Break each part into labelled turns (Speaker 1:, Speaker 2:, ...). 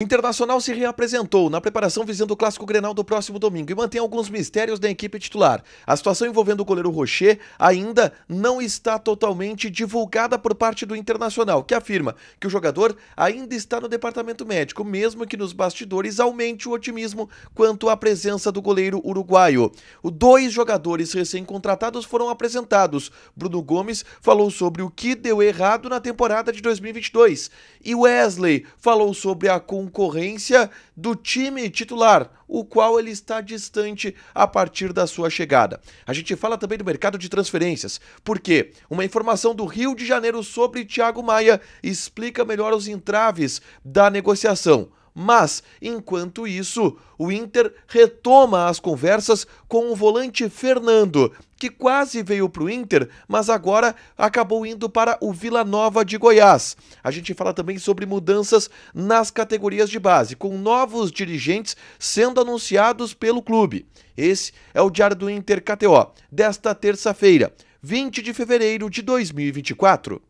Speaker 1: Internacional se reapresentou na preparação visando o Clássico Grenal do próximo domingo e mantém alguns mistérios da equipe titular. A situação envolvendo o goleiro Rocher ainda não está totalmente divulgada por parte do Internacional, que afirma que o jogador ainda está no departamento médico, mesmo que nos bastidores aumente o otimismo quanto à presença do goleiro uruguaio. Dois jogadores recém-contratados foram apresentados. Bruno Gomes falou sobre o que deu errado na temporada de 2022 e Wesley falou sobre a com concorrência do time titular, o qual ele está distante a partir da sua chegada. A gente fala também do mercado de transferências, porque uma informação do Rio de Janeiro sobre Thiago Maia explica melhor os entraves da negociação. Mas, enquanto isso, o Inter retoma as conversas com o volante Fernando, que quase veio para o Inter, mas agora acabou indo para o Vila Nova de Goiás. A gente fala também sobre mudanças nas categorias de base, com novos dirigentes sendo anunciados pelo clube. Esse é o Diário do Inter KTO, desta terça-feira, 20 de fevereiro de 2024.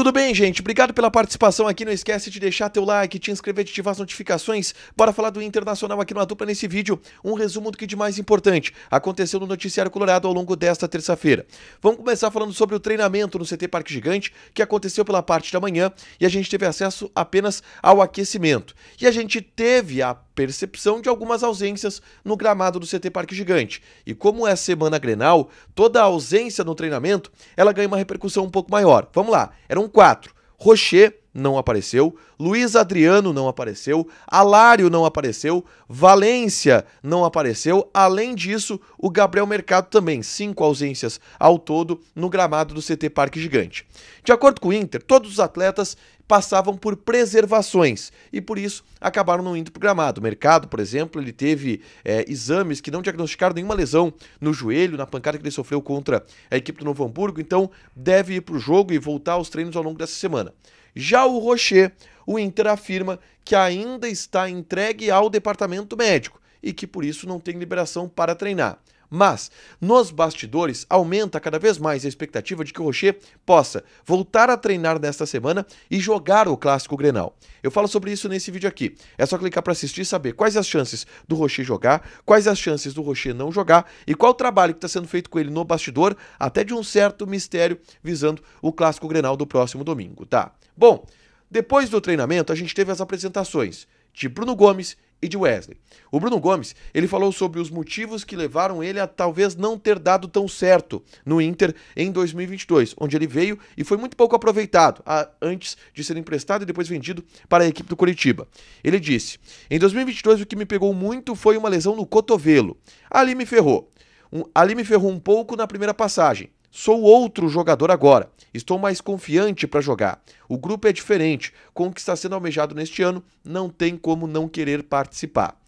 Speaker 1: Tudo bem, gente? Obrigado pela participação aqui. Não esquece de deixar teu like, te inscrever, e ativar as notificações. Bora falar do Internacional aqui no Dupla nesse vídeo. Um resumo do que de mais importante aconteceu no Noticiário Colorado ao longo desta terça-feira. Vamos começar falando sobre o treinamento no CT Parque Gigante, que aconteceu pela parte da manhã e a gente teve acesso apenas ao aquecimento. E a gente teve a percepção de algumas ausências no gramado do CT Parque Gigante. E como é a semana Grenal, toda a ausência no treinamento, ela ganha uma repercussão um pouco maior. Vamos lá. Eram quatro: Rocher, não apareceu, Luiz Adriano não apareceu, Alário não apareceu, Valência não apareceu, além disso, o Gabriel Mercado também, cinco ausências ao todo no gramado do CT Parque Gigante. De acordo com o Inter, todos os atletas passavam por preservações e por isso acabaram não indo para o gramado. O mercado, por exemplo, ele teve é, exames que não diagnosticaram nenhuma lesão no joelho, na pancada que ele sofreu contra a equipe do Novo Hamburgo, então deve ir para o jogo e voltar aos treinos ao longo dessa semana. Já o Rocher, o Inter afirma que ainda está entregue ao departamento médico e que por isso não tem liberação para treinar. Mas, nos bastidores, aumenta cada vez mais a expectativa de que o Rocher possa voltar a treinar nesta semana e jogar o Clássico Grenal. Eu falo sobre isso nesse vídeo aqui. É só clicar para assistir e saber quais as chances do Rocher jogar, quais as chances do Rocher não jogar e qual o trabalho que está sendo feito com ele no bastidor, até de um certo mistério visando o Clássico Grenal do próximo domingo, tá? Bom, depois do treinamento, a gente teve as apresentações de Bruno Gomes e de Wesley. O Bruno Gomes, ele falou sobre os motivos que levaram ele a talvez não ter dado tão certo no Inter em 2022, onde ele veio e foi muito pouco aproveitado a, antes de ser emprestado e depois vendido para a equipe do Curitiba. Ele disse: "Em 2022 o que me pegou muito foi uma lesão no cotovelo. Ali me ferrou. Um, ali me ferrou um pouco na primeira passagem. Sou outro jogador agora. Estou mais confiante para jogar. O grupo é diferente. Com o que está sendo almejado neste ano, não tem como não querer participar.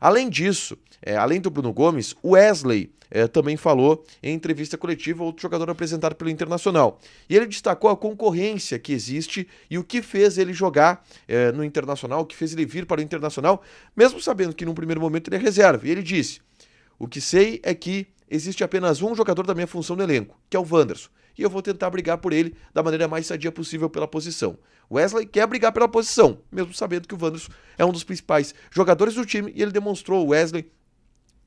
Speaker 1: Além disso, é, além do Bruno Gomes, o Wesley é, também falou em entrevista coletiva, outro jogador apresentado pelo Internacional. E ele destacou a concorrência que existe e o que fez ele jogar é, no Internacional, o que fez ele vir para o Internacional, mesmo sabendo que num primeiro momento ele é reserva. E ele disse: O que sei é que existe apenas um jogador da minha função no elenco, que é o Wanderson, e eu vou tentar brigar por ele da maneira mais sadia possível pela posição. Wesley quer brigar pela posição, mesmo sabendo que o Wanderson é um dos principais jogadores do time e ele demonstrou Wesley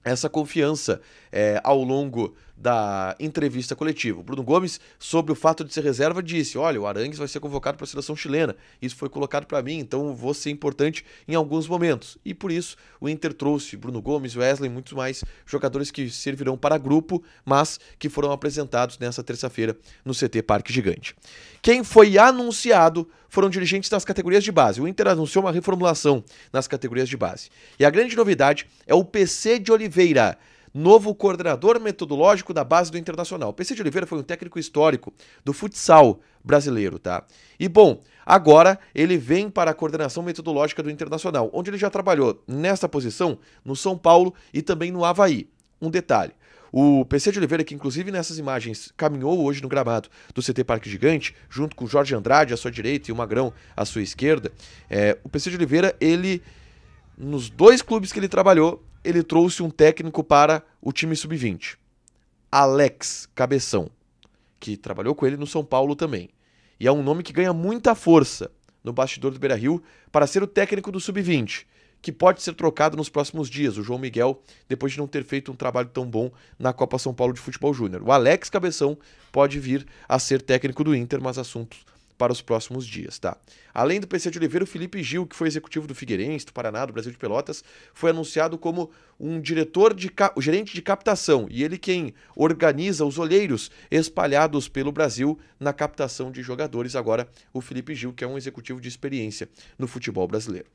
Speaker 1: essa confiança é, ao longo da entrevista coletiva. O Bruno Gomes, sobre o fato de ser reserva, disse: Olha, o Arangues vai ser convocado para a seleção chilena. Isso foi colocado para mim, então vou ser importante em alguns momentos. E por isso o Inter trouxe Bruno Gomes, Wesley, muitos mais jogadores que servirão para grupo, mas que foram apresentados nessa terça-feira no CT Parque Gigante. Quem foi anunciado foram dirigentes das categorias de base. O Inter anunciou uma reformulação nas categorias de base. E a grande novidade é o PC de Oliveira novo coordenador metodológico da base do Internacional. O PC de Oliveira foi um técnico histórico do futsal brasileiro, tá? E bom, agora ele vem para a coordenação metodológica do Internacional, onde ele já trabalhou nessa posição no São Paulo e também no Havaí. Um detalhe, o PC de Oliveira, que inclusive nessas imagens caminhou hoje no gramado do CT Parque Gigante, junto com o Jorge Andrade à sua direita e o Magrão à sua esquerda, é, o PC de Oliveira, ele, nos dois clubes que ele trabalhou, ele trouxe um técnico para o time sub-20, Alex Cabeção, que trabalhou com ele no São Paulo também. E é um nome que ganha muita força no bastidor do Beira Rio para ser o técnico do sub-20, que pode ser trocado nos próximos dias. O João Miguel, depois de não ter feito um trabalho tão bom na Copa São Paulo de Futebol Júnior. O Alex Cabeção pode vir a ser técnico do Inter, mas assuntos para os próximos dias, tá? Além do PC de Oliveira, o Felipe Gil, que foi executivo do Figueirense, do Paraná, do Brasil de Pelotas, foi anunciado como um diretor de o gerente de captação e ele quem organiza os olheiros espalhados pelo Brasil na captação de jogadores. Agora, o Felipe Gil, que é um executivo de experiência no futebol brasileiro.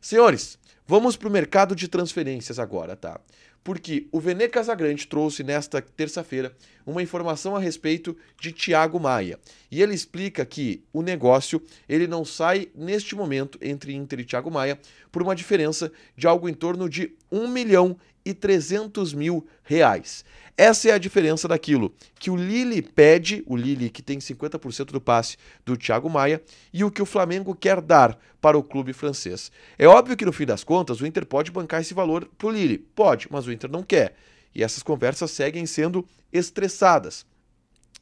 Speaker 1: Senhores, vamos para o mercado de transferências agora, tá? porque o Vene Casagrande trouxe nesta terça-feira uma informação a respeito de Tiago Maia. E ele explica que o negócio ele não sai neste momento entre Inter e Tiago Maia por uma diferença de algo em torno de 1 milhão e 300 mil reais. Essa é a diferença daquilo que o Lille pede, o Lille que tem 50% do passe do Thiago Maia, e o que o Flamengo quer dar para o clube francês. É óbvio que no fim das contas o Inter pode bancar esse valor para o Lille, pode, mas o Inter não quer. E essas conversas seguem sendo estressadas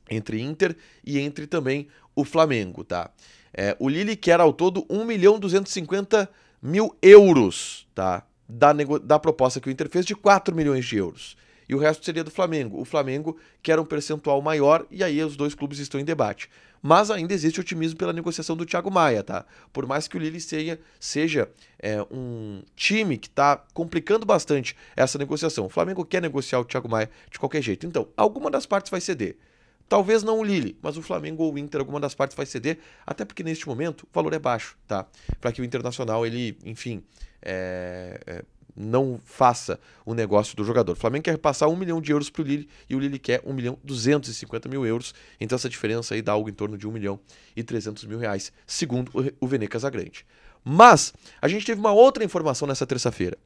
Speaker 1: entre Inter e entre também o Flamengo, tá? É, o Lille quer ao todo 1 milhão 250 mil euros, tá? Da, da proposta que o Inter fez de 4 milhões de euros e o resto seria do Flamengo. O Flamengo quer um percentual maior e aí os dois clubes estão em debate. Mas ainda existe otimismo pela negociação do Thiago Maia, tá? Por mais que o Lille seja, seja é, um time que está complicando bastante essa negociação. O Flamengo quer negociar o Thiago Maia de qualquer jeito. Então, alguma das partes vai ceder. Talvez não o Lille, mas o Flamengo ou o Inter, alguma das partes vai ceder, até porque neste momento o valor é baixo, tá? Para que o Internacional, ele, enfim, é, é, não faça o negócio do jogador. O Flamengo quer passar 1 milhão de euros para o Lille e o Lille quer 1 milhão 250 mil euros. Então essa diferença aí dá algo em torno de 1 milhão e 300 mil reais, segundo o Vene Casagrande. Mas a gente teve uma outra informação nessa terça-feira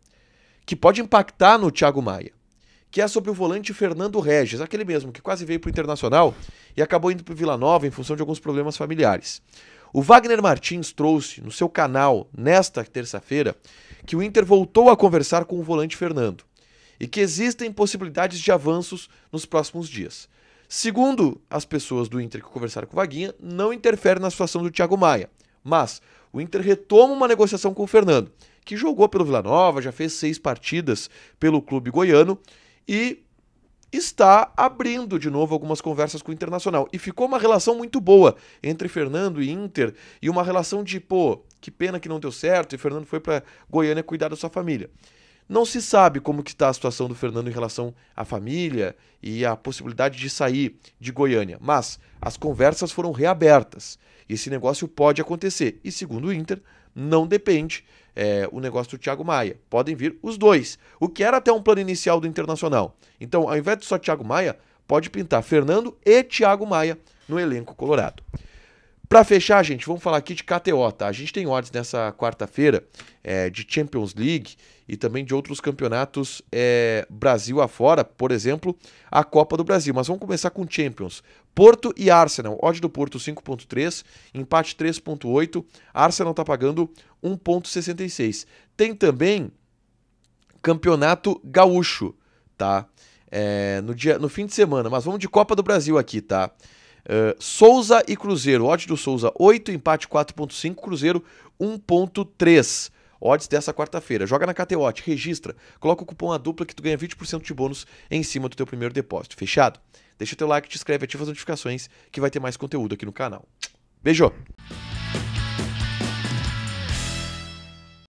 Speaker 1: que pode impactar no Thiago Maia, que é sobre o volante Fernando Regis, aquele mesmo que quase veio para o Internacional e acabou indo para o Vila Nova em função de alguns problemas familiares. O Wagner Martins trouxe no seu canal nesta terça-feira que o Inter voltou a conversar com o volante Fernando e que existem possibilidades de avanços nos próximos dias. Segundo as pessoas do Inter que conversaram com o Vaguinha, não interfere na situação do Thiago Maia, mas o Inter retoma uma negociação com o Fernando, que jogou pelo Vila Nova, já fez seis partidas pelo clube goiano e está abrindo de novo algumas conversas com o Internacional. E ficou uma relação muito boa entre Fernando e Inter e uma relação de, pô, que pena que não deu certo, e Fernando foi para Goiânia cuidar da sua família. Não se sabe como que está a situação do Fernando em relação à família e à possibilidade de sair de Goiânia, mas as conversas foram reabertas. Esse negócio pode acontecer. E segundo o Inter, não depende é, o negócio do Thiago Maia. Podem vir os dois, o que era até um plano inicial do Internacional. Então, ao invés de só Thiago Maia, pode pintar Fernando e Thiago Maia no elenco colorado. Para fechar, gente, vamos falar aqui de KTO, tá? A gente tem odds nessa quarta-feira é, de Champions League e também de outros campeonatos é, Brasil afora, por exemplo, a Copa do Brasil. Mas vamos começar com Champions. Porto e Arsenal. Odds do Porto 5.3, empate 3.8. Arsenal tá pagando 1.66. Tem também Campeonato Gaúcho, tá? É, no, dia, no fim de semana, mas vamos de Copa do Brasil aqui, tá? Eh, Souza e Cruzeiro. Odds do Souza 8, empate 4.5, Cruzeiro 1.3. Odds dessa quarta-feira. Joga na KTOT, registra, coloca o cupom A dupla que tu ganha 20% de bônus em cima do teu primeiro depósito. Fechado? Deixa o teu like, te inscreve, ativa as notificações que vai ter mais conteúdo aqui no canal. Beijo!